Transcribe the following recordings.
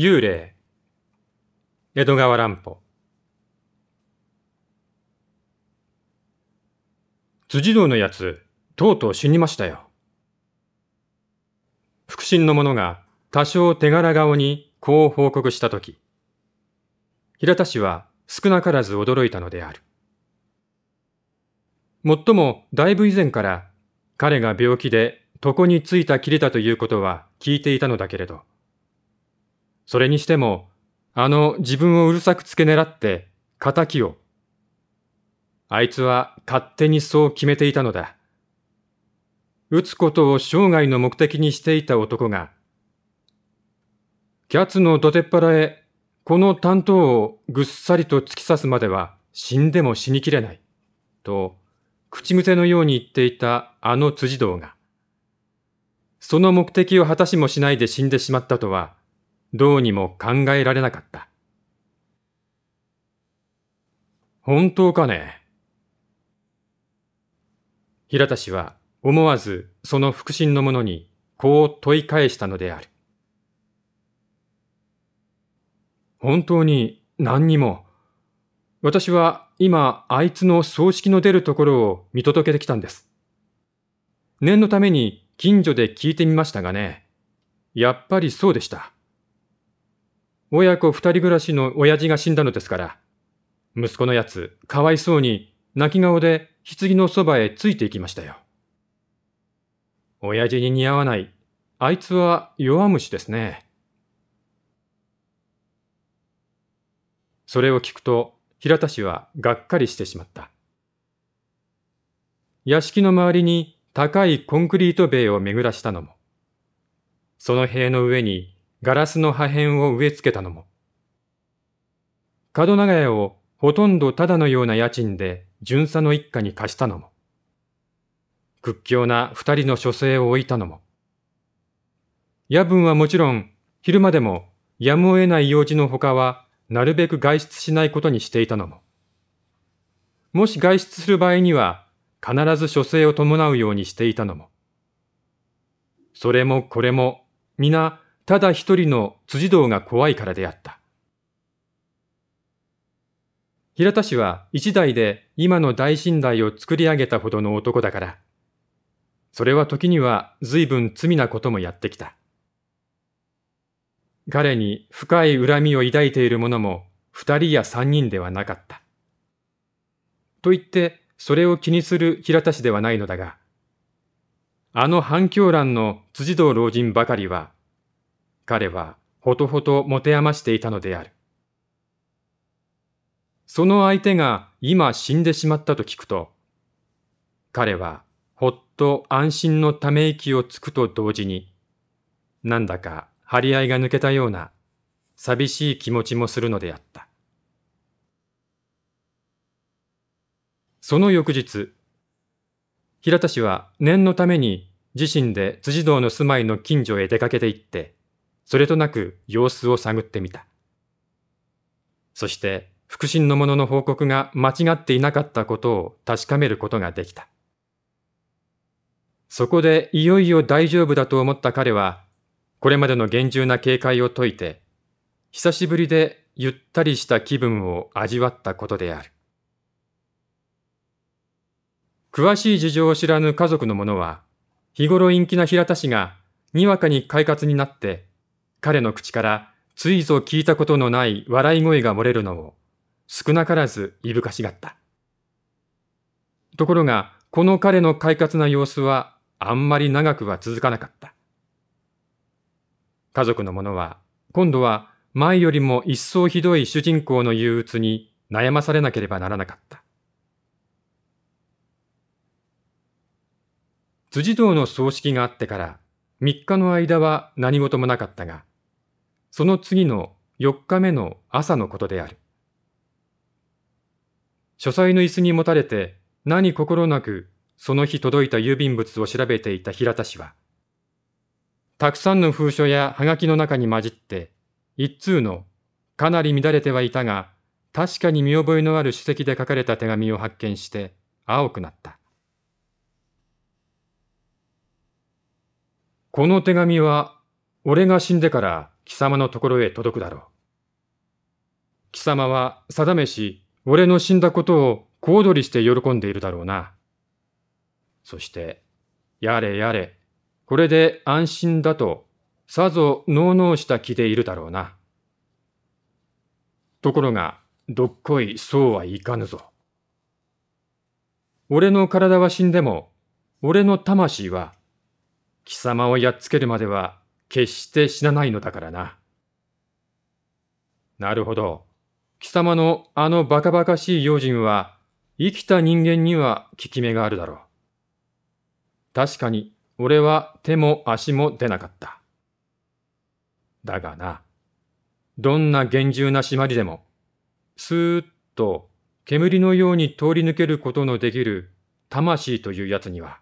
幽霊江戸川乱歩辻堂のやつとうとう死にましたよ腹心の者が多少手柄顔にこう報告した時平田氏は少なからず驚いたのであるもっともだいぶ以前から彼が病気で床についたきりだということは聞いていたのだけれどそれにしても、あの自分をうるさくつけ狙って、仇を。あいつは勝手にそう決めていたのだ。撃つことを生涯の目的にしていた男が、キャッツのどてっぱらへ、この担当をぐっさりと突き刺すまでは死んでも死にきれない、と、口癖のように言っていたあの辻堂が、その目的を果たしもしないで死んでしまったとは、どうにも考えられなかった。本当かね平田氏は思わずその腹心の者にこう問い返したのである。本当に何にも。私は今あいつの葬式の出るところを見届けてきたんです。念のために近所で聞いてみましたがね、やっぱりそうでした。親子二人暮らしの親父が死んだのですから。息子のやつ、かわいそうに、泣き顔で棺のそばへついていきましたよ。親父に似合わない、あいつは弱虫ですね。それを聞くと、平田氏はがっかりしてしまった。屋敷の周りに高いコンクリート塀を巡らしたのも、その塀の上にガラスの破片を植え付けたのも。角長屋をほとんどただのような家賃で巡査の一家に貸したのも。屈強な二人の書生を置いたのも。夜分はもちろん、昼間でもやむを得ない用事のほかは、なるべく外出しないことにしていたのも。もし外出する場合には、必ず書生を伴うようにしていたのも。それもこれも、皆、ただ一人の辻堂が怖いからであった。平田氏は一代で今の大信頼を作り上げたほどの男だから、それは時には随分罪なこともやってきた。彼に深い恨みを抱いている者も二人や三人ではなかった。と言って、それを気にする平田氏ではないのだが、あの反響欄の辻堂老人ばかりは、彼はほとほと持て余していたのである。その相手が今死んでしまったと聞くと、彼はほっと安心のため息をつくと同時に、なんだか張り合いが抜けたような寂しい気持ちもするのであった。その翌日、平田氏は念のために自身で辻堂の住まいの近所へ出かけて行って、それとなく様子を探ってみた。そして、腹心の者の報告が間違っていなかったことを確かめることができた。そこでいよいよ大丈夫だと思った彼は、これまでの厳重な警戒を解いて、久しぶりでゆったりした気分を味わったことである。詳しい事情を知らぬ家族の者は、日頃陰気な平田氏がにわかに快活になって彼の口からついぞ聞いたことのない笑い声が漏れるのを少なからずいぶかしがった。ところが、この彼の快活な様子はあんまり長くは続かなかった。家族の者は、今度は前よりも一層ひどい主人公の憂鬱に悩まされなければならなかった。辻堂の葬式があってから3日の間は何事もなかったが、その次の4日目の朝のことである。書斎の椅子にもたれて何心なくその日届いた郵便物を調べていた平田氏は、たくさんの封書やはがきの中に混じって、一通のかなり乱れてはいたが、確かに見覚えのある史跡で書かれた手紙を発見して青くなった。この手紙は俺が死んでから貴様のところへ届くだろう。貴様は定めし、俺の死んだことを小躍りして喜んでいるだろうな。そして、やれやれ、これで安心だと、さぞのうのうした気でいるだろうな。ところが、どっこいそうはいかぬぞ。俺の体は死んでも、俺の魂は、貴様をやっつけるまでは決して死なないのだからな。なるほど。貴様のあのバカバカしい用心は、生きた人間には効き目があるだろう。確かに、俺は手も足も出なかった。だがな、どんな厳重な締まりでも、スーッと煙のように通り抜けることのできる魂というやつには、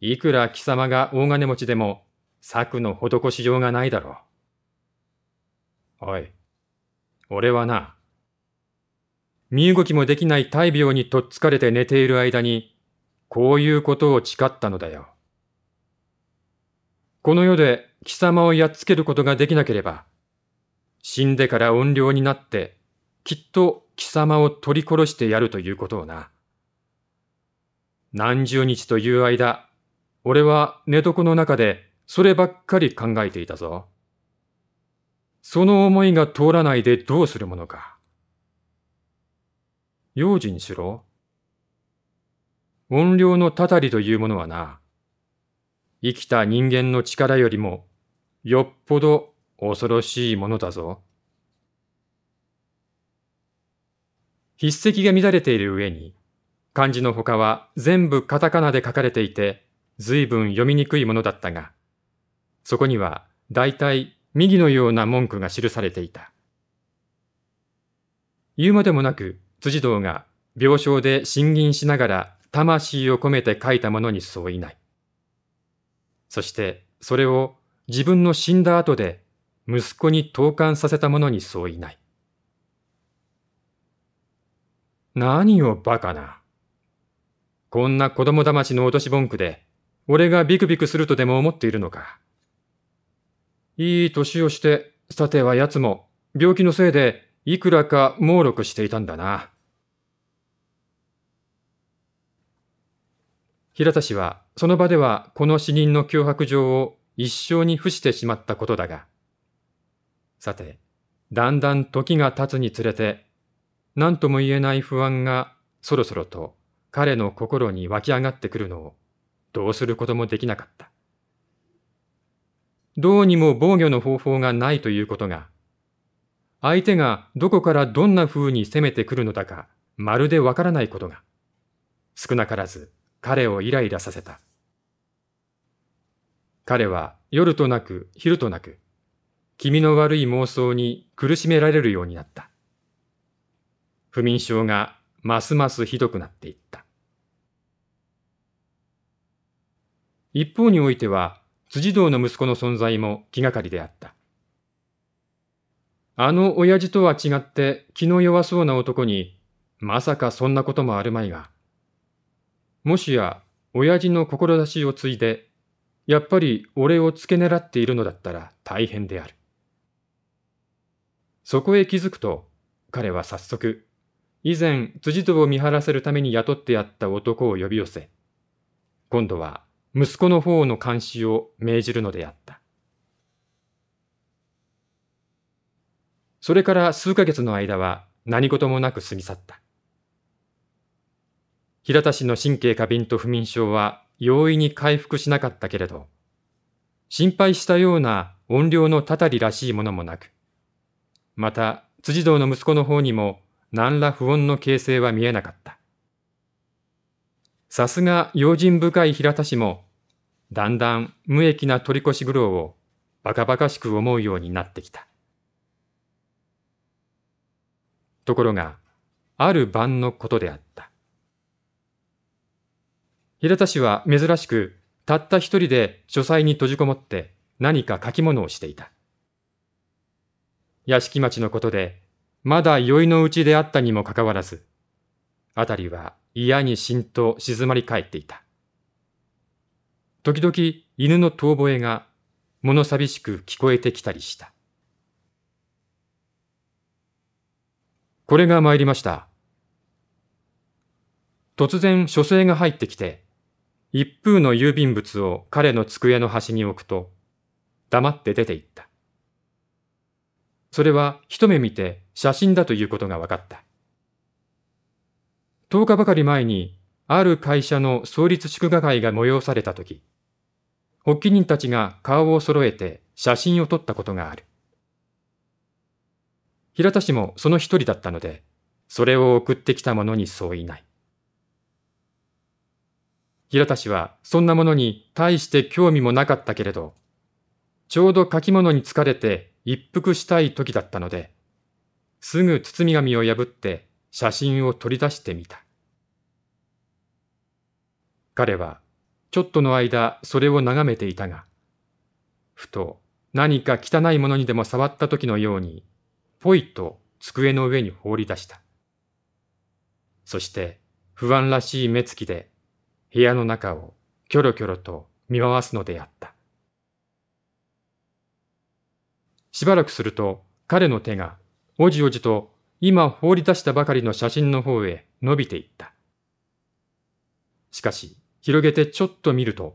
いくら貴様が大金持ちでも、策の施しようがないだろう。おい、俺はな、身動きもできない大病にとっつかれて寝ている間に、こういうことを誓ったのだよ。この世で貴様をやっつけることができなければ、死んでから怨霊になって、きっと貴様を取り殺してやるということをな。何十日という間、俺は寝床の中でそればっかり考えていたぞ。その思いが通らないでどうするものか。用心しろ。怨霊のたたりというものはな、生きた人間の力よりもよっぽど恐ろしいものだぞ。筆跡が乱れている上に、漢字の他は全部カタカナで書かれていて、随分読みにくいものだったが、そこには大体右のような文句が記されていた。言うまでもなく辻堂が病床で審議しながら魂を込めて書いたものに相違ない。そしてそれを自分の死んだ後で息子に投函させたものに相違ない。何をバカな。こんな子供魂しの落とし文句で、俺がビクビクするとでも思っているのか。いい年をして、さては奴も、病気のせいで、いくらか猛録していたんだな。平田氏は、その場ではこの死人の脅迫状を一生に付してしまったことだが、さて、だんだん時が経つにつれて、何とも言えない不安がそろそろと彼の心に湧き上がってくるのをどうすることもできなかった。どうにも防御の方法がないということが、相手がどこからどんな風に攻めてくるのだか、まるでわからないことが、少なからず彼をイライラさせた。彼は夜となく昼となく、気味の悪い妄想に苦しめられるようになった。不眠症がますますひどくなっていった。一方においては、辻堂の息子の存在も気がかりであった。あの親父とは違って気の弱そうな男に、まさかそんなこともあるまいが。もしや、親父の志を継いで、やっぱり俺を付け狙っているのだったら大変である。そこへ気づくと、彼は早速、以前辻堂を見張らせるために雇ってやった男を呼び寄せ、今度は息子の方の監視を命じるのであった。それから数ヶ月の間は何事もなく過ぎ去った。平田氏の神経過敏と不眠症は容易に回復しなかったけれど、心配したような怨霊のたたりらしいものもなく、また辻堂の息子の方にも何ら不穏の形勢は見えなかった。さすが用心深い平田氏もだんだん無益な取り越し苦労をバカバカしく思うようになってきた。ところが、ある晩のことであった。平田氏は珍しく、たった一人で書斎に閉じこもって何か書き物をしていた。屋敷町のことで、まだ宵のうちであったにもかかわらず、あたりは嫌に浸透静まり返っていた。時々犬の遠吠えが物寂しく聞こえてきたりした。これが参りました。突然書生が入ってきて、一風の郵便物を彼の机の端に置くと、黙って出て行った。それは一目見て写真だということが分かった。10日ばかり前に、ある会社の創立祝賀会が催された時、発起人たちが顔を揃えて写真を撮ったことがある。平田氏もその一人だったので、それを送ってきた者に相違ない。平田氏はそんなものに対して興味もなかったけれど、ちょうど書き物に疲れて一服したい時だったので、すぐ包み紙を破って写真を取り出してみた。彼はちょっとの間それを眺めていたが、ふと何か汚いものにでも触った時のように、ぽいと机の上に放り出した。そして不安らしい目つきで部屋の中をキョロキョロと見回すのであった。しばらくすると彼の手がおじおじと今放り出したばかりの写真の方へ伸びていった。しかし、広げてちょっと見ると、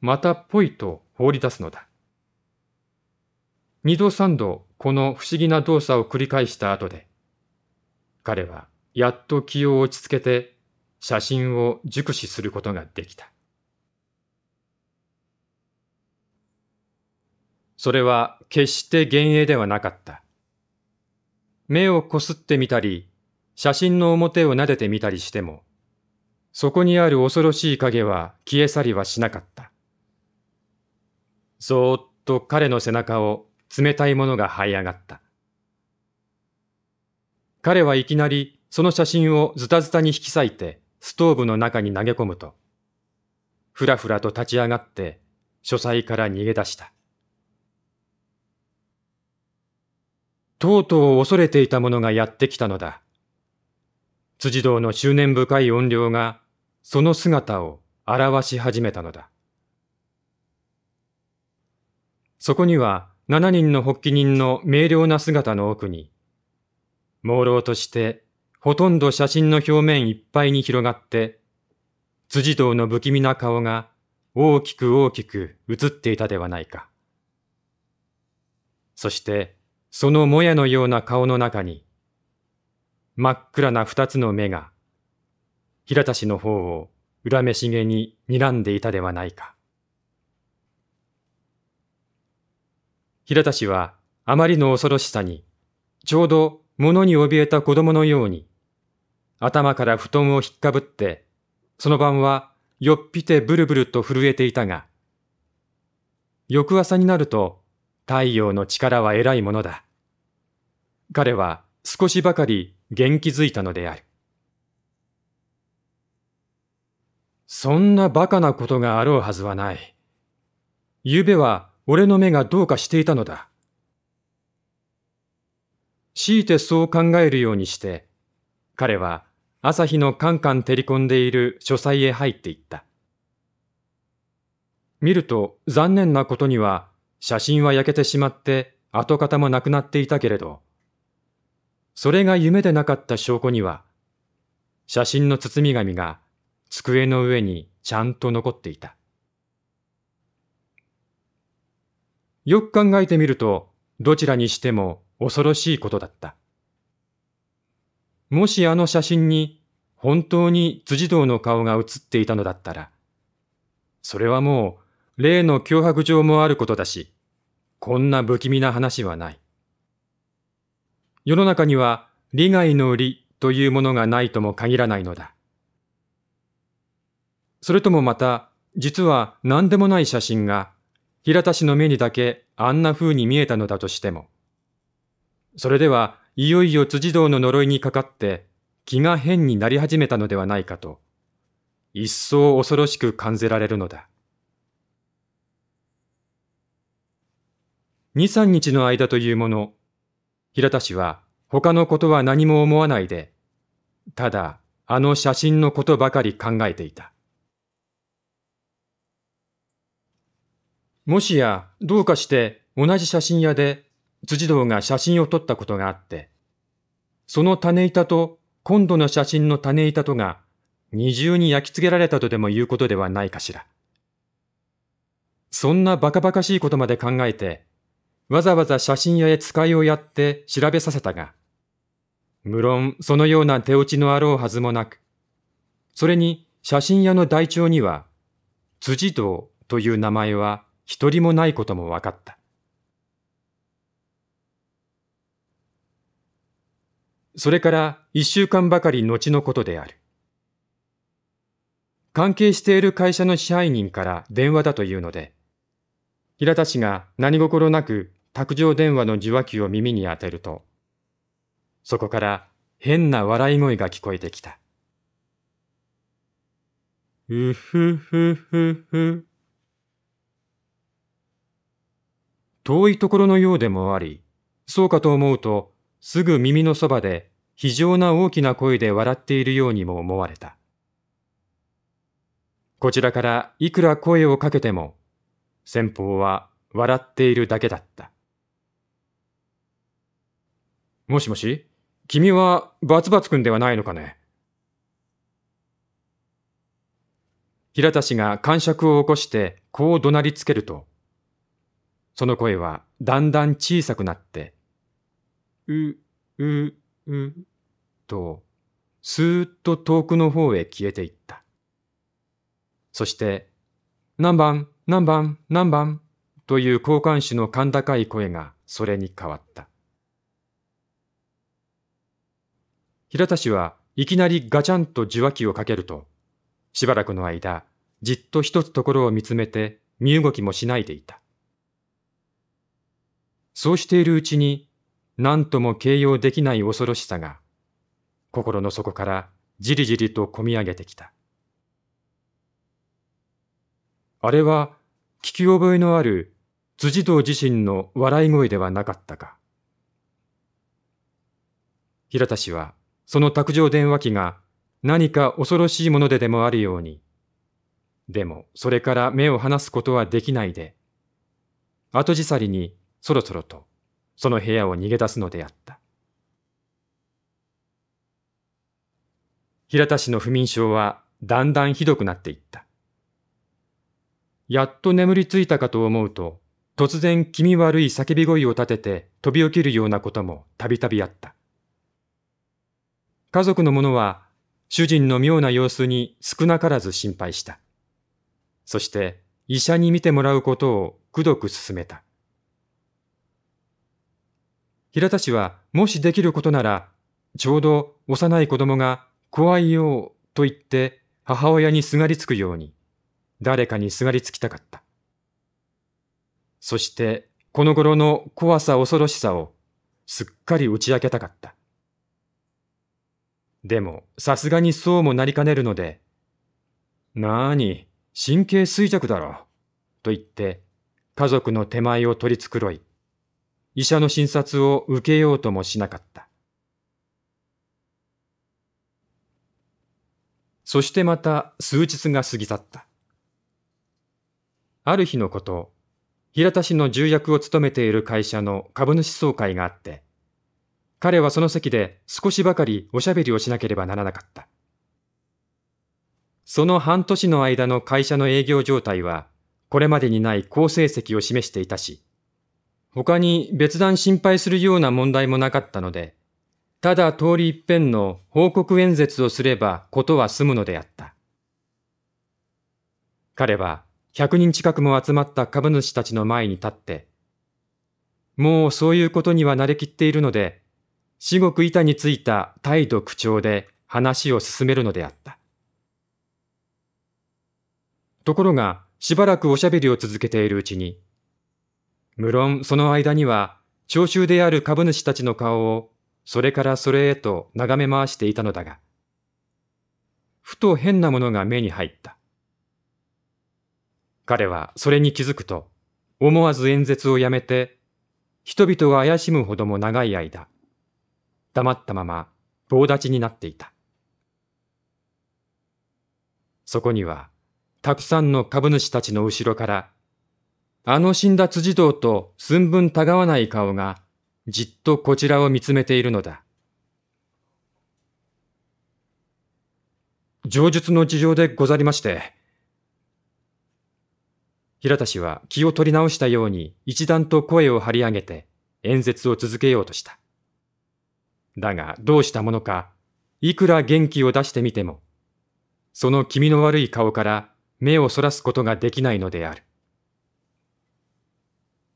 またぽいと放り出すのだ。二度三度この不思議な動作を繰り返した後で、彼はやっと気を落ち着けて写真を熟視することができた。それは決して幻影ではなかった。目をこすってみたり、写真の表を撫でてみたりしても、そこにある恐ろしい影は消え去りはしなかった。そーっと彼の背中を冷たいものが這い上がった。彼はいきなりその写真をズタズタに引き裂いてストーブの中に投げ込むと、ふらふらと立ち上がって書斎から逃げ出した。とうとう恐れていたものがやってきたのだ。辻堂の執念深い怨霊がその姿を表し始めたのだ。そこには七人の発起人の明瞭な姿の奥に、朦朧としてほとんど写真の表面いっぱいに広がって、辻堂の不気味な顔が大きく大きく映っていたではないか。そして、そのもやのような顔の中に、真っ暗な二つの目が平田氏の方を恨めしげに睨んでいたではないか。平田氏はあまりの恐ろしさに、ちょうど物に怯えた子供のように、頭から布団をひっかぶって、その晩はよっぴてブルブルと震えていたが、翌朝になると太陽の力は偉いものだ。彼は少しばかり元気づいたのである。そんな馬鹿なことがあろうはずはない。ゆうべは俺の目がどうかしていたのだ。強いてそう考えるようにして、彼は朝日のカンカン照り込んでいる書斎へ入っていった。見ると残念なことには写真は焼けてしまって跡形もなくなっていたけれど、それが夢でなかった証拠には、写真の包み紙が机の上にちゃんと残っていた。よく考えてみると、どちらにしても恐ろしいことだった。もしあの写真に本当に辻堂の顔が写っていたのだったら、それはもう例の脅迫状もあることだし、こんな不気味な話はない。世の中には利害の利というものがないとも限らないのだ。それともまた、実は何でもない写真が、平田氏の目にだけあんな風に見えたのだとしても。それでは、いよいよ辻堂の呪いにかかって、気が変になり始めたのではないかと、一層恐ろしく感じられるのだ。二三日の間というもの、平田氏は他のことは何も思わないで、ただあの写真のことばかり考えていた。もしや、どうかして同じ写真屋で辻堂が写真を撮ったことがあって、その種板と今度の写真の種板とが二重に焼き付けられたとでもいうことではないかしら。そんなバカバカしいことまで考えて、わざわざ写真屋へ使いをやって調べさせたが、無論そのような手落ちのあろうはずもなく、それに写真屋の台帳には、辻堂という名前は一人もないことも分かった。それから一週間ばかり後のことである。関係している会社の支配人から電話だというので、平田氏が何心なく卓上電話の受話器を耳に当てると、そこから変な笑い声が聞こえてきた。うふふふふ。遠いところのようでもあり、そうかと思うと、すぐ耳のそばで非常な大きな声で笑っているようにも思われた。こちらからいくら声をかけても、先方は笑っているだけだった。もしもし、君はバツバツくんではないのかね平田氏が感触を起こしてこう怒鳴りつけると、その声はだんだん小さくなって、う、う、う、と、すーっと遠くの方へ消えていった。そして、何番、何番、何番という交換手の甲高い声がそれに変わった。平田氏はいきなりガチャンと受話器をかけると、しばらくの間、じっと一つところを見つめて身動きもしないでいた。そうしているうちに何とも形容できない恐ろしさが心の底からじりじりとこみ上げてきた。あれは聞き覚えのある辻堂自身の笑い声ではなかったか。平田氏はその卓上電話機が何か恐ろしいものででもあるように、でもそれから目を離すことはできないで、後じさりにそろそろとその部屋を逃げ出すのであった。平田氏の不眠症はだんだんひどくなっていった。やっと眠りついたかと思うと、突然気味悪い叫び声を立てて飛び起きるようなこともたびたびあった。家族の者は主人の妙な様子に少なからず心配した。そして医者に診てもらうことをくどく勧めた。平田氏はもしできることなら、ちょうど幼い子供が怖いよと言って母親にすがりつくように、誰かにすがりつきたかった。そしてこの頃の怖さ恐ろしさをすっかり打ち明けたかった。でもさすがにそうもなりかねるので、なーに、神経衰弱だろう、と言って家族の手前を取り繕い、医者の診察を受けようともしなかった。そしてまた数日が過ぎ去った。ある日のこと、平田氏の重役を務めている会社の株主総会があって、彼はその席で少しばかりおしゃべりをしなければならなかった。その半年の間の会社の営業状態は、これまでにない好成績を示していたし、他に別段心配するような問題もなかったので、ただ通り一遍の報告演説をすればことは済むのであった。彼は100人近くも集まった株主たちの前に立って、もうそういうことには慣れきっているので、至極板についた態度口調で話を進めるのであった。ところが、しばらくおしゃべりを続けているうちに、無論その間には、聴衆である株主たちの顔を、それからそれへと眺め回していたのだが、ふと変なものが目に入った。彼はそれに気づくと、思わず演説をやめて、人々が怪しむほども長い間、黙ったまま棒立ちになっていた。そこには、たくさんの株主たちの後ろから、あの死んだ辻堂と寸分たがわない顔が、じっとこちらを見つめているのだ。上述の事情でござりまして、平田氏は気を取り直したように一段と声を張り上げて演説を続けようとした。だがどうしたものか、いくら元気を出してみても、その気味の悪い顔から目をそらすことができないのである。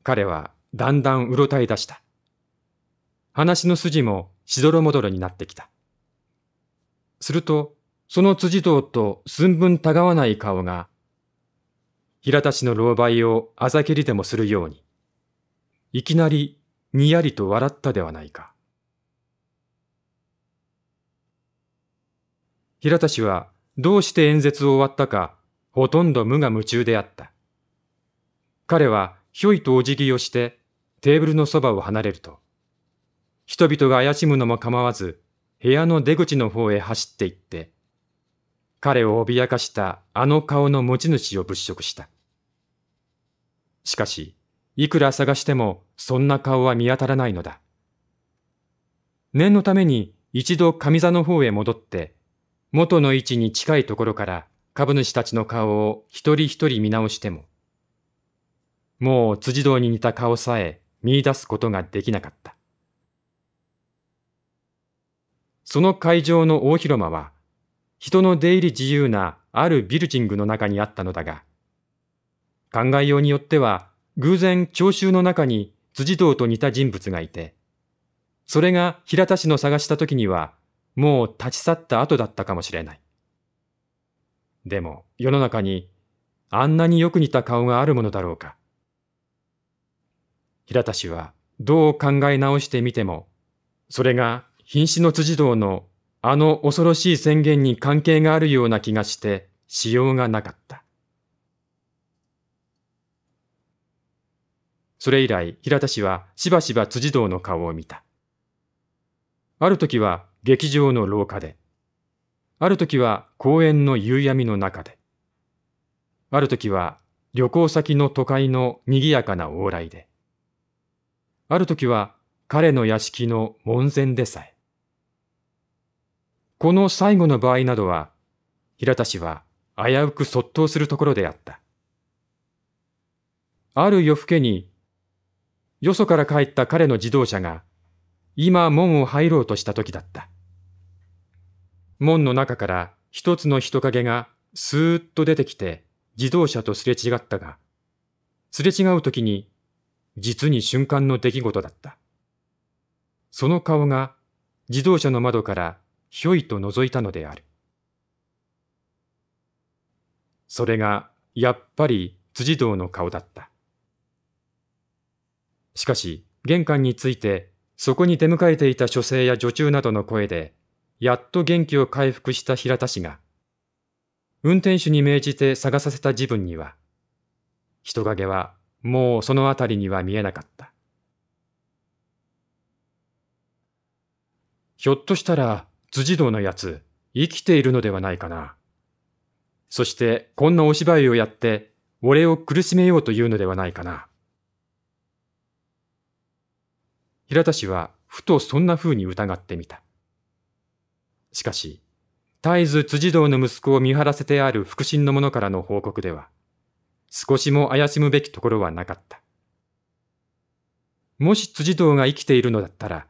彼はだんだんうろたえ出した。話の筋もしどろもどろになってきた。すると、その辻堂と寸分たがわない顔が、平田氏の狼狽をあざけりでもするように、いきなりにやりと笑ったではないか。平田氏はどうして演説を終わったか、ほとんど無我夢中であった。彼はひょいとお辞儀をしてテーブルのそばを離れると、人々が怪しむのも構わず、部屋の出口の方へ走って行って、彼を脅かしたあの顔の持ち主を物色した。しかし、いくら探してもそんな顔は見当たらないのだ。念のために一度上座の方へ戻って、元の位置に近いところから株主たちの顔を一人一人見直しても、もう辻堂に似た顔さえ見出すことができなかった。その会場の大広間は、人の出入り自由なあるビルジングの中にあったのだが、考えようによっては、偶然聴衆の中に辻堂と似た人物がいて、それが平田氏の探した時には、もう立ち去った後だったかもしれない。でも世の中にあんなによく似た顔があるものだろうか。平田氏はどう考え直してみても、それが瀕死の辻堂のあの恐ろしい宣言に関係があるような気がしてしようがなかった。それ以来、平田氏はしばしば辻堂の顔を見た。ある時は劇場の廊下で、ある時は公園の夕闇の中で、ある時は旅行先の都会の賑やかな往来で、ある時は彼の屋敷の門前でさえ。この最後の場合などは、平田氏は危うく卒倒するところであった。ある夜更けに、よそから帰った彼の自動車が、今門を入ろうとした時だった。門の中から一つの人影がスーッと出てきて自動車とすれ違ったが、すれ違う時に実に瞬間の出来事だった。その顔が自動車の窓からひょいと覗いたのである。それがやっぱり辻堂の顔だった。しかし玄関についてそこに出迎えていた書生や女中などの声でやっと元気を回復した平田氏が運転手に命じて探させた自分には人影はもうその辺りには見えなかった。ひょっとしたら辻堂のやつ、生きているのではないかな。そしてこんなお芝居をやって、俺を苦しめようというのではないかな。平田氏はふとそんな風に疑ってみた。しかし、絶えず辻堂の息子を見張らせてある腹心の者からの報告では、少しも怪しむべきところはなかった。もし辻堂が生きているのだったら、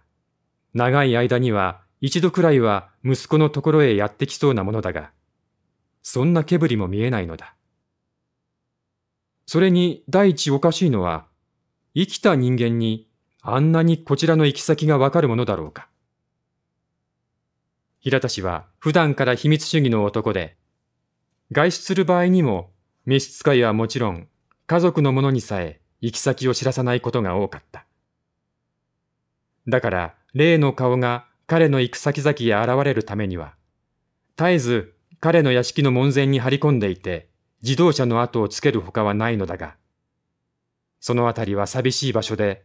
長い間には一度くらいは息子のところへやってきそうなものだが、そんな毛ぶりも見えないのだ。それに第一おかしいのは、生きた人間にあんなにこちらの行き先がわかるものだろうか。平田氏は普段から秘密主義の男で、外出する場合にも召使いはもちろん、家族の者にさえ行き先を知らさないことが多かった。だから、例の顔が彼の行く先々へ現れるためには、絶えず彼の屋敷の門前に張り込んでいて、自動車の後をつける他はないのだが、そのあたりは寂しい場所で、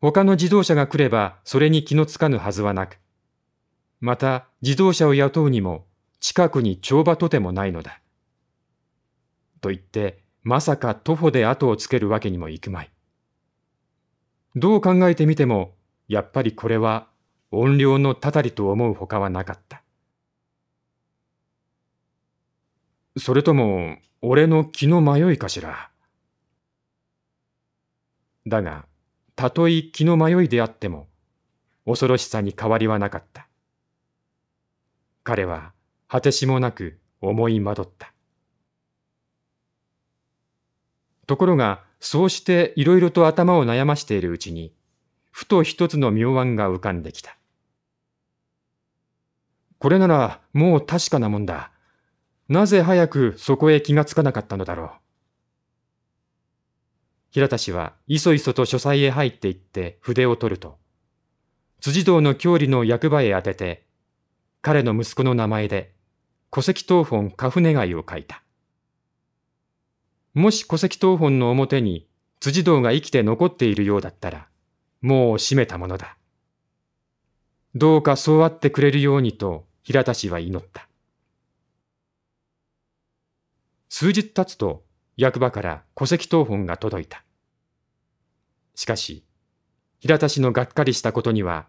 他の自動車が来ればそれに気のつかぬはずはなく、また自動車を雇うにも近くに帳場とてもないのだ。と言って、まさか徒歩で後をつけるわけにもいくまい。どう考えてみても、やっぱりこれは怨霊のたたりと思うほかはなかった。それとも、俺の気の迷いかしら。だが、たとえ気の迷いであっても、恐ろしさに変わりはなかった。彼は果てしもなく思い惑った。ところが、そうしていろいろと頭を悩ましているうちに、ふと一つの妙案が浮かんできた。これならもう確かなもんだ。なぜ早くそこへ気がつかなかったのだろう。平田氏はいそいそと書斎へ入っていって筆を取ると、辻堂の郷里の役場へ当てて、彼の息子の名前で、戸籍謄本家父願いを書いた。もし戸籍謄本の表に辻堂が生きて残っているようだったら、もう閉めたものだ。どうかそうあってくれるようにと平田氏は祈った。数日経つと役場から戸籍謄本が届いた。しかし、平田氏のがっかりしたことには、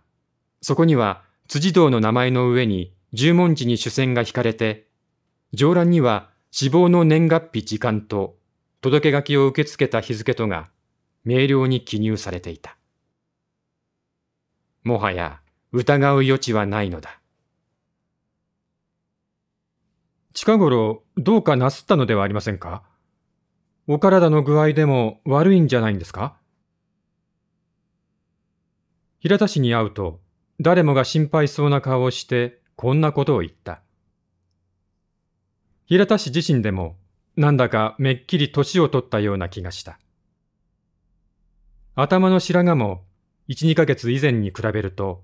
そこには辻堂の名前の上に十文字に主戦が引かれて、上覧には死亡の年月日時間と届け書きを受け付けた日付とが明瞭に記入されていた。もはや疑う余地はないのだ。近頃どうかなすったのではありませんかお体の具合でも悪いんじゃないんですか平田氏に会うと誰もが心配そうな顔をしてこんなことを言った。平田氏自身でもなんだかめっきり年を取ったような気がした。頭の白髪も一、二ヶ月以前に比べると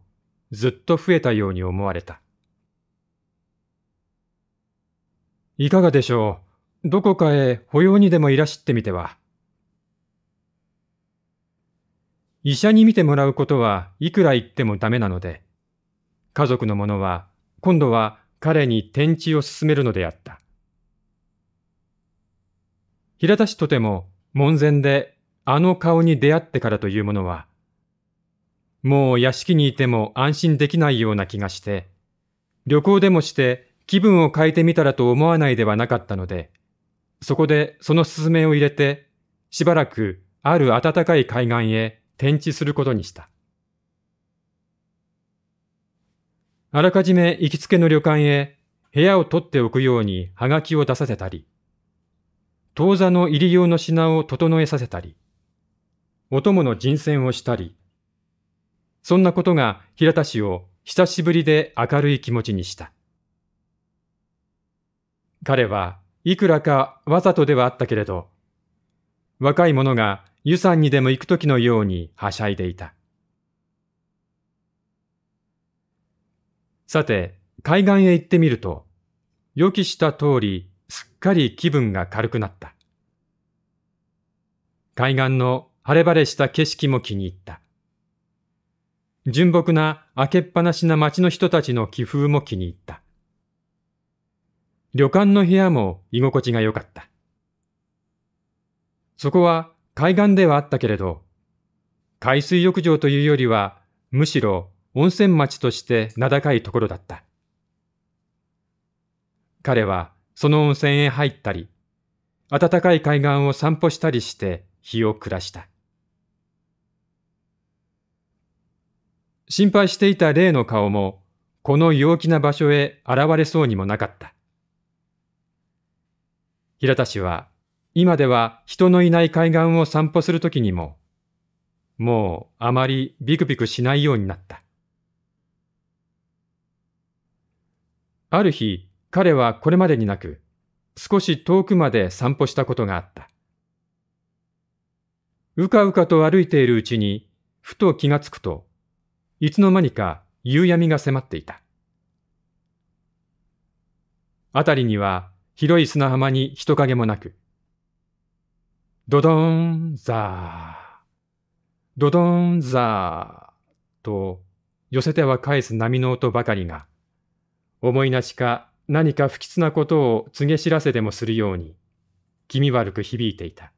ずっと増えたように思われた。いかがでしょう。どこかへ保養にでもいらしってみては。医者に診てもらうことはいくら言ってもダメなので、家族の者は今度は彼に転地を勧めるのであった。平田氏とても門前であの顔に出会ってからというものは、もう屋敷にいても安心できないような気がして、旅行でもして気分を変えてみたらと思わないではなかったので、そこでその勧めを入れて、しばらくある暖かい海岸へ転地することにした。あらかじめ行きつけの旅館へ部屋を取っておくようにはがきを出させたり、当座の入り用の品を整えさせたり、お供の人選をしたり、そんなことが平田氏を久しぶりで明るい気持ちにした。彼はいくらかわざとではあったけれど、若い者が湯山にでも行く時のようにはしゃいでいた。さて、海岸へ行ってみると、予期した通り、かり気分が軽くなった。海岸の晴れ晴れした景色も気に入った。純朴な開けっぱなしな街の人たちの気風も気に入った。旅館の部屋も居心地が良かった。そこは海岸ではあったけれど、海水浴場というよりは、むしろ温泉町として名高いところだった。彼はその温泉へ入ったり、暖かい海岸を散歩したりして日を暮らした。心配していた霊の顔も、この陽気な場所へ現れそうにもなかった。平田氏は、今では人のいない海岸を散歩するときにも、もうあまりビクビクしないようになった。ある日、彼はこれまでになく、少し遠くまで散歩したことがあった。うかうかと歩いているうちに、ふと気がつくと、いつの間にか夕闇が迫っていた。辺りには広い砂浜に人影もなく、ドドンザー、ドドンザーと寄せては返す波の音ばかりが、思いなしか何か不吉なことを告げ知らせでもするように気味悪く響いていた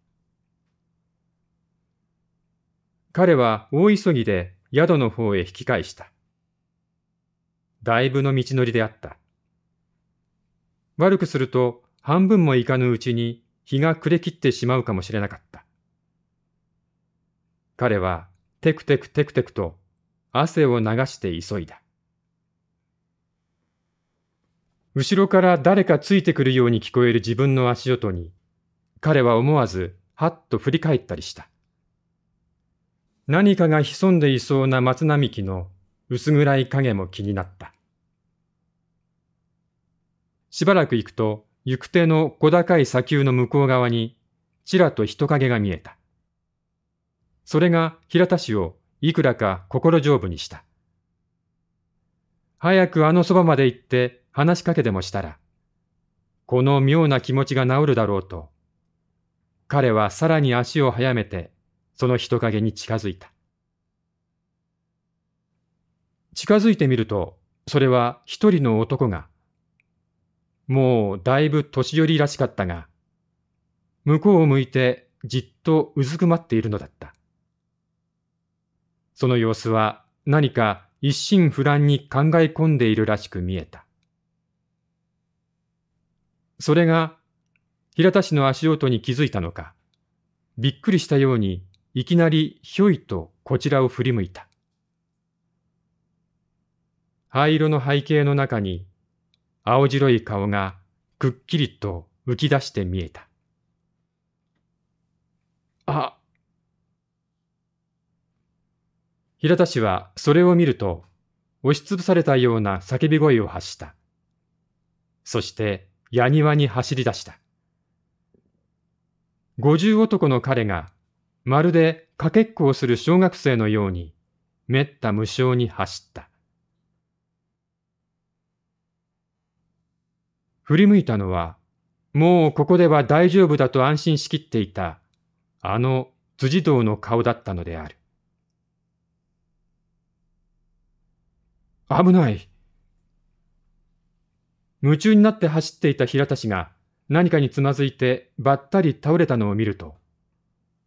彼は大急ぎで宿の方へ引き返しただいぶの道のりであった悪くすると半分も行かぬうちに日が暮れきってしまうかもしれなかった彼はテクテクテクテクと汗を流して急いだ後ろから誰かついてくるように聞こえる自分の足音に、彼は思わず、はっと振り返ったりした。何かが潜んでいそうな松並木の薄暗い影も気になった。しばらく行くと、行く手の小高い砂丘の向こう側に、ちらと人影が見えた。それが平田氏をいくらか心丈夫にした。早くあのそばまで行って話しかけでもしたら、この妙な気持ちが治るだろうと、彼はさらに足を速めて、その人影に近づいた。近づいてみると、それは一人の男が、もうだいぶ年寄りらしかったが、向こうを向いてじっとうずくまっているのだった。その様子は何か一心不乱に考え込んでいるらしく見えた。それが平田氏の足音に気づいたのか、びっくりしたようにいきなりひょいとこちらを振り向いた。灰色の背景の中に青白い顔がくっきりと浮き出して見えた。あ平田氏はそれを見ると押しつぶされたような叫び声を発した。そしてに庭に走り出した。五十男の彼が、まるでかけっこをする小学生のように、めった無性に走った。振り向いたのは、もうここでは大丈夫だと安心しきっていた、あの辻堂の顔だったのである。危ない。夢中になって走っていた平田氏が何かにつまずいてばったり倒れたのを見ると、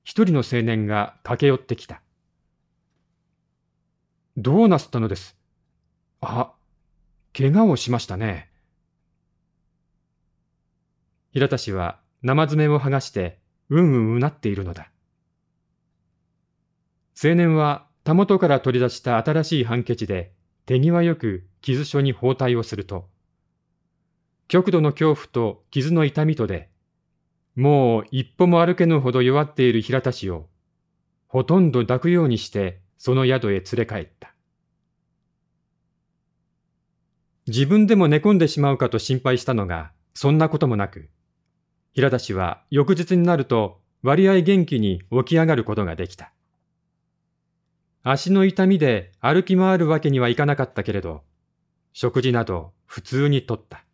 一人の青年が駆け寄ってきた。どうなすったのですあ、怪我をしましたね。平田氏は生爪を剥がして、うんうんうなっているのだ。青年はたもとから取り出した新しいハンケチで手際よく傷所に包帯をすると、極度の恐怖と傷の痛みとで、もう一歩も歩けぬほど弱っている平田氏を、ほとんど抱くようにしてその宿へ連れ帰った。自分でも寝込んでしまうかと心配したのが、そんなこともなく、平田氏は翌日になると割合元気に起き上がることができた。足の痛みで歩き回るわけにはいかなかったけれど、食事など普通にとった。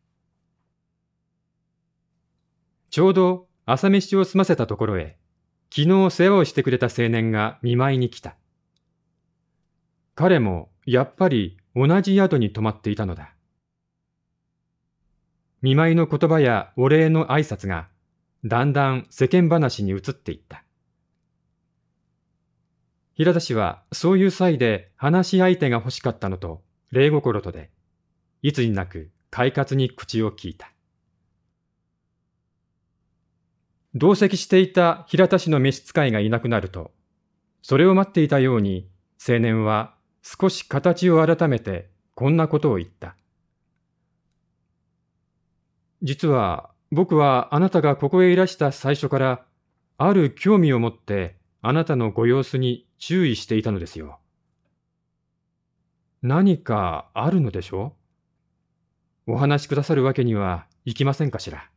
ちょうど朝飯を済ませたところへ、昨日世話をしてくれた青年が見舞いに来た。彼もやっぱり同じ宿に泊まっていたのだ。見舞いの言葉やお礼の挨拶が、だんだん世間話に移っていった。平田氏はそういう際で話し相手が欲しかったのと、礼心とで、いつになく快活に口を聞いた。同席していた平田氏の召使いがいなくなると、それを待っていたように青年は少し形を改めてこんなことを言った。実は僕はあなたがここへいらした最初からある興味を持ってあなたのご様子に注意していたのですよ。何かあるのでしょうお話しくださるわけにはいきませんかしら。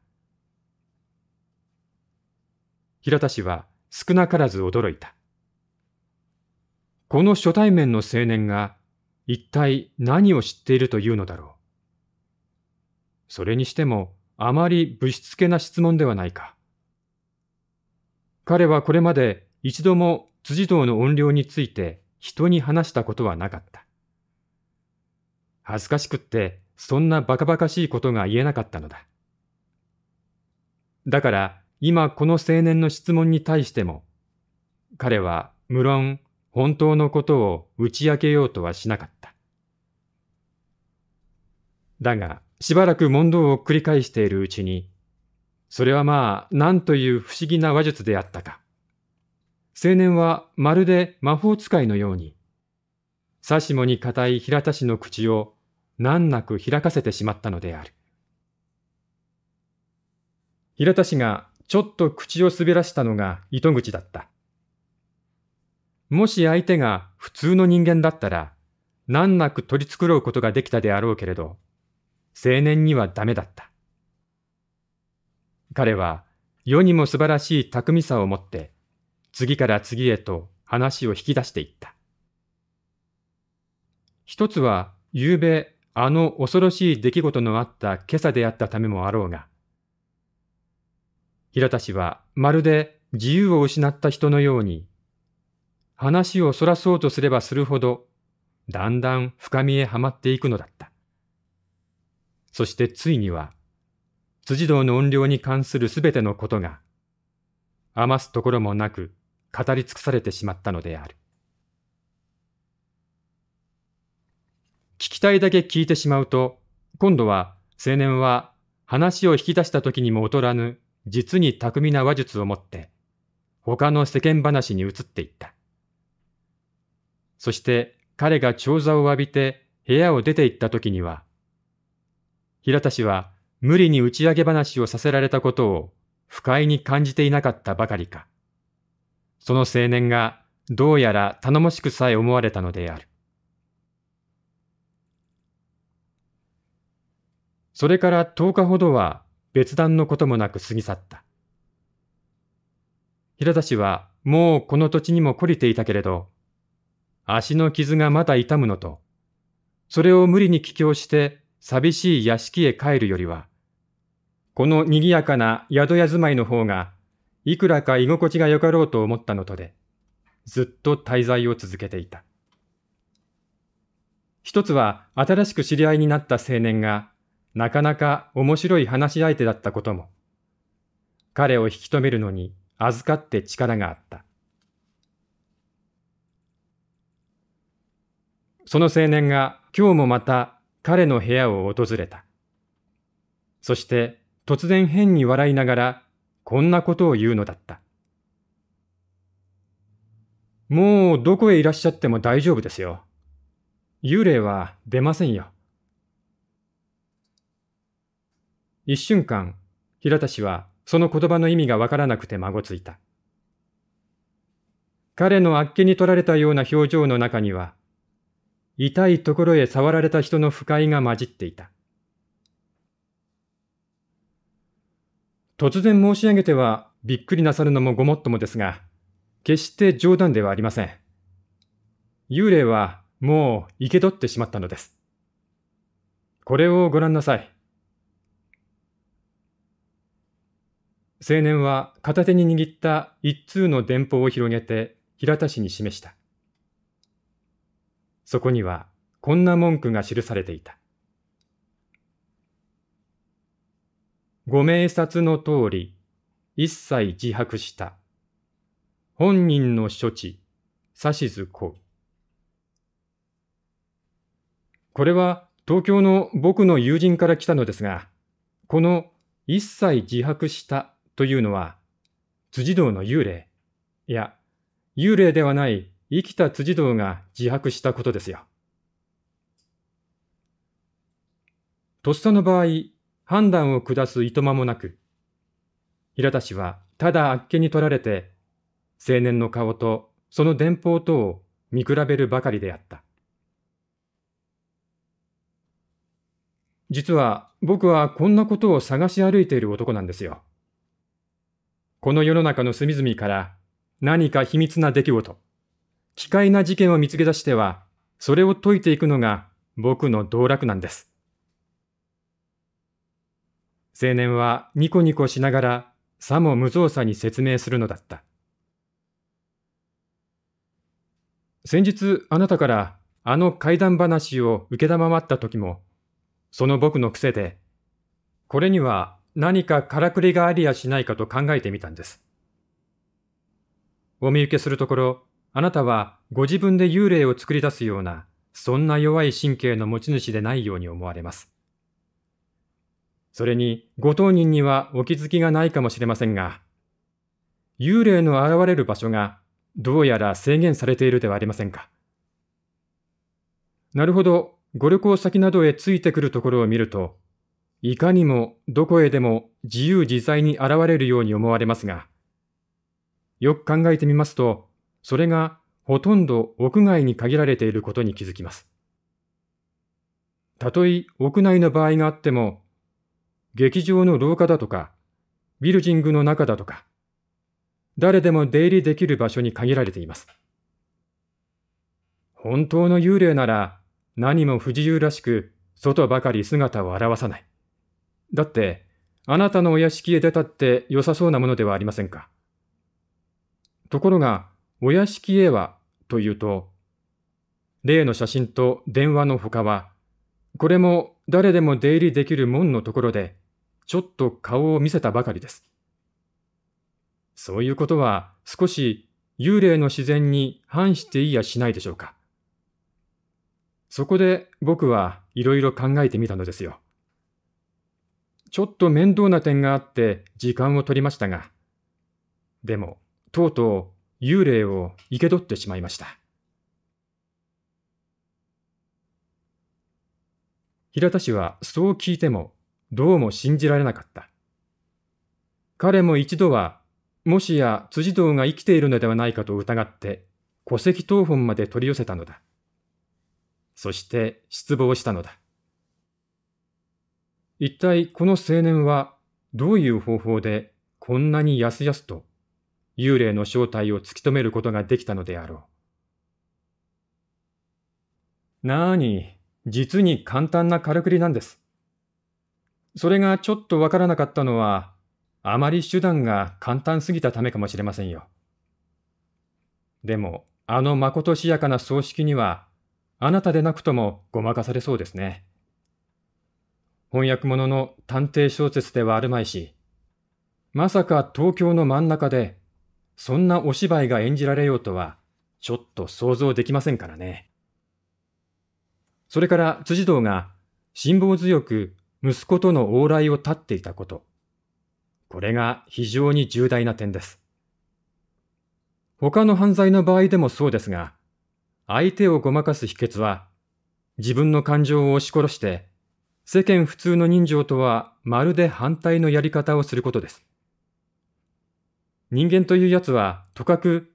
平田氏は少なからず驚いた。この初対面の青年が一体何を知っているというのだろう。それにしてもあまりぶしつけな質問ではないか。彼はこれまで一度も辻堂の怨霊について人に話したことはなかった。恥ずかしくってそんなバカバカしいことが言えなかったのだ。だから今この青年の質問に対しても、彼は無論本当のことを打ち明けようとはしなかった。だが、しばらく問答を繰り返しているうちに、それはまあ、何という不思議な話術であったか。青年はまるで魔法使いのように、さしもに固い平田氏の口を難なく開かせてしまったのである。平田氏がちょっと口を滑らしたのが糸口だった。もし相手が普通の人間だったら、難なく取り繕うことができたであろうけれど、青年にはダメだった。彼は世にも素晴らしい巧みさを持って、次から次へと話を引き出していった。一つは、昨べあの恐ろしい出来事のあった今朝であったためもあろうが、平田氏はまるで自由を失った人のように、話をそらそうとすればするほど、だんだん深みへはまっていくのだった。そしてついには、辻堂の音量に関するすべてのことが、余すところもなく語り尽くされてしまったのである。聞きたいだけ聞いてしまうと、今度は青年は話を引き出した時にも劣らぬ実に巧みな話術を持って、他の世間話に移っていった。そして彼が長座を浴びて部屋を出て行った時には、平田氏は無理に打ち上げ話をさせられたことを不快に感じていなかったばかりか、その青年がどうやら頼もしくさえ思われたのである。それから10日ほどは別段のこともなく過ぎ去った。平田氏はもうこの土地にも懲りていたけれど、足の傷がまだ痛むのと、それを無理に帰郷して寂しい屋敷へ帰るよりは、この賑やかな宿屋住まいの方が、いくらか居心地が良かろうと思ったのとで、ずっと滞在を続けていた。一つは新しく知り合いになった青年がなかなか面白い話し相手だったことも、彼を引き止めるのに預かって力があった。その青年が今日もまた彼の部屋を訪れた。そして突然変に笑いながらこんなことを言うのだった。もうどこへいらっしゃっても大丈夫ですよ。幽霊は出ませんよ。一瞬間、平田氏はその言葉の意味がわからなくてまごついた。彼のあっけに取られたような表情の中には、痛いところへ触られた人の不快が混じっていた。突然申し上げてはびっくりなさるのもごもっともですが、決して冗談ではありません。幽霊はもう生け取ってしまったのです。これをご覧なさい。青年は片手に握った一通の電報を広げて平田氏に示した。そこにはこんな文句が記されていた。ご明察の通り、一切自白した。本人の処置、指図う。これは東京の僕の友人から来たのですが、この一切自白したというのは、辻堂の幽霊、いや、幽霊ではない生きた辻堂が自白したことですよ。とっさの場合、判断を下すいとまもなく、平田氏はただあっけに取られて、青年の顔とその電報とを見比べるばかりであった。実は僕はこんなことを探し歩いている男なんですよ。この世の中の隅々から何か秘密な出来事、奇怪な事件を見つけ出しては、それを解いていくのが僕の道楽なんです。青年はニコニコしながらさも無造作に説明するのだった。先日あなたからあの怪談話を受けたまった時も、その僕の癖で、これには何かからくりがありやしないかと考えてみたんです。お見受けするところ、あなたはご自分で幽霊を作り出すような、そんな弱い神経の持ち主でないように思われます。それに、ご当人にはお気づきがないかもしれませんが、幽霊の現れる場所がどうやら制限されているではありませんか。なるほど、ご旅行先などへついてくるところを見ると、いかにもどこへでも自由自在に現れるように思われますが、よく考えてみますと、それがほとんど屋外に限られていることに気づきます。たとえ屋内の場合があっても、劇場の廊下だとか、ビルジングの中だとか、誰でも出入りできる場所に限られています。本当の幽霊なら何も不自由らしく外ばかり姿を現さない。だって、あなたのお屋敷へ出たって良さそうなものではありませんか。ところが、お屋敷へはというと、例の写真と電話の他は、これも誰でも出入りできる門のところで、ちょっと顔を見せたばかりです。そういうことは少し幽霊の自然に反していやしないでしょうか。そこで僕はいろいろ考えてみたのですよ。ちょっと面倒な点があって時間を取りましたが、でも、とうとう幽霊を生け取ってしまいました。平田氏はそう聞いてもどうも信じられなかった。彼も一度は、もしや辻堂が生きているのではないかと疑って、戸籍謄本まで取り寄せたのだ。そして失望したのだ。一体この青年はどういう方法でこんなにやすやすと幽霊の正体を突き止めることができたのであろう。なーに、実に簡単なからくりなんです。それがちょっとわからなかったのは、あまり手段が簡単すぎたためかもしれませんよ。でも、あのまことしやかな葬式には、あなたでなくともごまかされそうですね。翻訳者の探偵小説ではあるまいし、まさか東京の真ん中で、そんなお芝居が演じられようとは、ちょっと想像できませんからね。それから辻堂が辛抱強く息子との往来を立っていたこと。これが非常に重大な点です。他の犯罪の場合でもそうですが、相手をごまかす秘訣は、自分の感情を押し殺して世間普通の人情とはまるで反対のやり方をすることです。人間というやつはとかく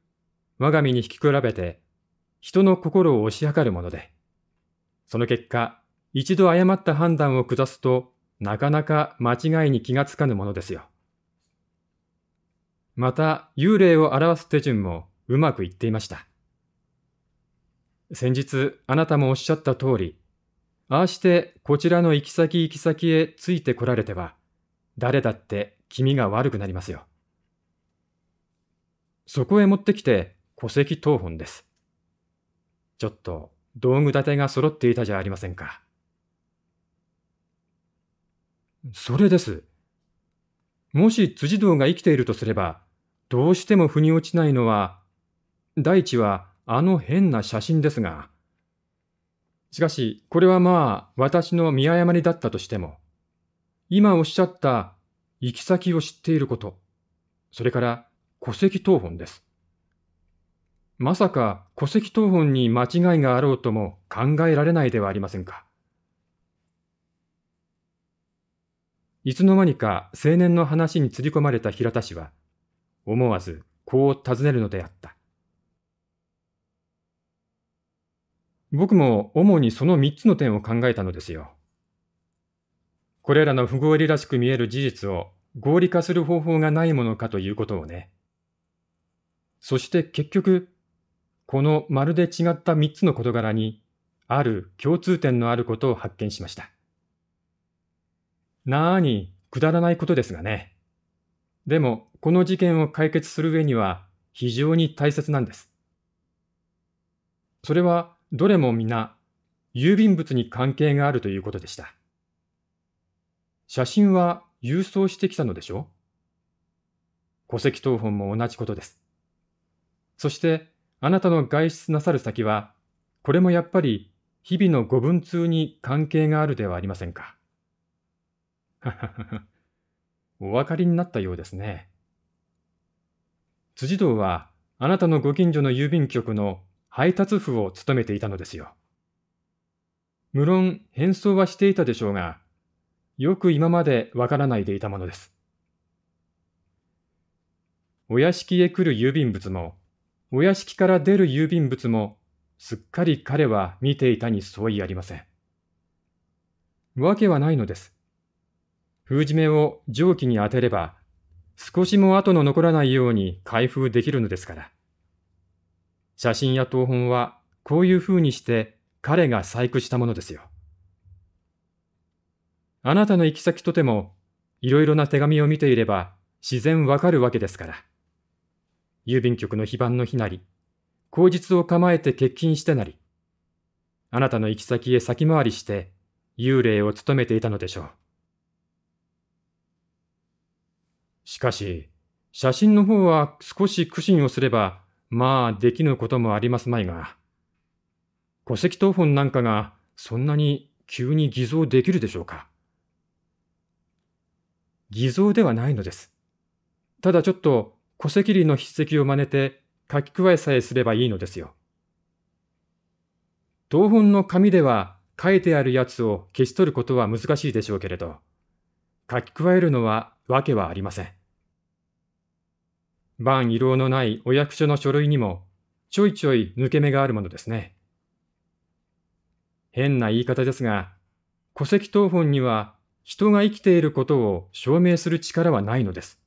我が身に引き比べて人の心を押し量るもので、その結果、一度誤った判断を下すとなかなか間違いに気がつかぬものですよ。また、幽霊を表す手順もうまくいっていました。先日、あなたもおっしゃった通り、ああしてこちらの行き先行き先へついてこられては、誰だって気味が悪くなりますよ。そこへ持ってきて戸籍謄本です。ちょっと道具立てが揃っていたじゃありませんか。それです。もし辻堂が生きているとすれば、どうしても腑に落ちないのは、大地はあの変な写真ですが、しかし、これはまあ、私の見誤りだったとしても、今おっしゃった行き先を知っていること、それから戸籍謄本です。まさか戸籍謄本に間違いがあろうとも考えられないではありませんか。いつの間にか青年の話につり込まれた平田氏は、思わずこう尋ねるのであった。僕も主にその三つの点を考えたのですよ。これらの不合理らしく見える事実を合理化する方法がないものかということをね。そして結局、このまるで違った三つの事柄に、ある共通点のあることを発見しました。なーに、くだらないことですがね。でも、この事件を解決する上には非常に大切なんです。それは、どれも皆、郵便物に関係があるということでした。写真は郵送してきたのでしょう戸籍謄本も同じことです。そして、あなたの外出なさる先は、これもやっぱり日々のご分通に関係があるではありませんか。ははは。お分かりになったようですね。辻堂は、あなたのご近所の郵便局の配達婦を務めていたのですよ。無論変装はしていたでしょうが、よく今までわからないでいたものです。お屋敷へ来る郵便物も、お屋敷から出る郵便物も、すっかり彼は見ていたに相違ありません。わけはないのです。封じ目を蒸気に当てれば、少しも後の残らないように開封できるのですから。写真や東本はこういう風にして彼が細工したものですよ。あなたの行き先とてもいろいろな手紙を見ていれば自然わかるわけですから。郵便局の非番の日なり、口実を構えて欠勤してなり、あなたの行き先へ先回りして幽霊を務めていたのでしょう。しかし、写真の方は少し苦心をすればまあ、できぬこともありますまいが、戸籍謄本なんかがそんなに急に偽造できるでしょうか。偽造ではないのです。ただちょっと戸籍理の筆跡を真似て書き加えさえすればいいのですよ。謄本の紙では書いてあるやつを消し取ることは難しいでしょうけれど、書き加えるのはわけはありません。万遺漏のないお役所の書類にも、ちょいちょい抜け目があるものですね。変な言い方ですが、戸籍謄本には人が生きていることを証明する力はないのです。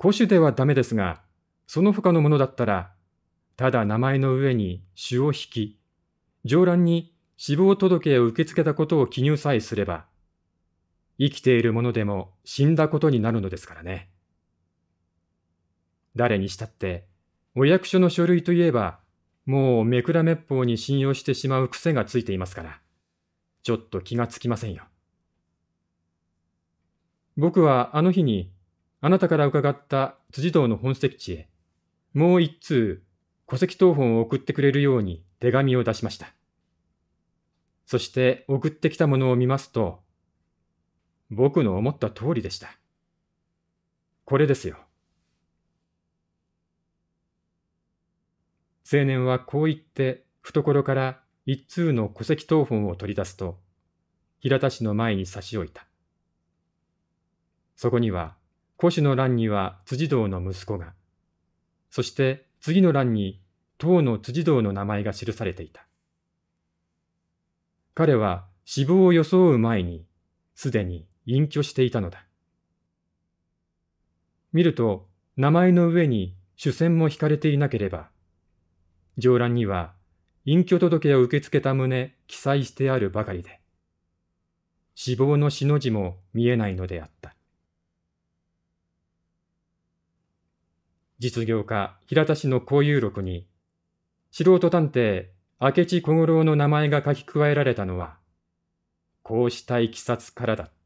古種ではダメですが、その他のものだったら、ただ名前の上に種を引き、上覧に死亡届を受け付けたことを記入さえすれば、生きているものでも死んだことになるのですからね。誰にしたって、お役所の書類といえば、もうめくらめっぽうに信用してしまう癖がついていますから、ちょっと気がつきませんよ。僕はあの日に、あなたから伺った辻堂の本籍地へ、もう一通、戸籍謄本を送ってくれるように手紙を出しました。そして送ってきたものを見ますと、僕の思った通りでした。これですよ。青年はこう言って懐から一通の戸籍謄本を取り出すと、平田氏の前に差し置いた。そこには、古種の欄には辻堂の息子が、そして次の欄に当の辻堂の名前が記されていた。彼は死亡を装う前に、すでに隠居していたのだ。見ると、名前の上に主戦も引かれていなければ、上欄には、隠居届を受け付けた旨記載してあるばかりで、死亡の死の字も見えないのであった。実業家平田氏の交友録に、素人探偵明智小五郎の名前が書き加えられたのは、こうしたいきさつからだった。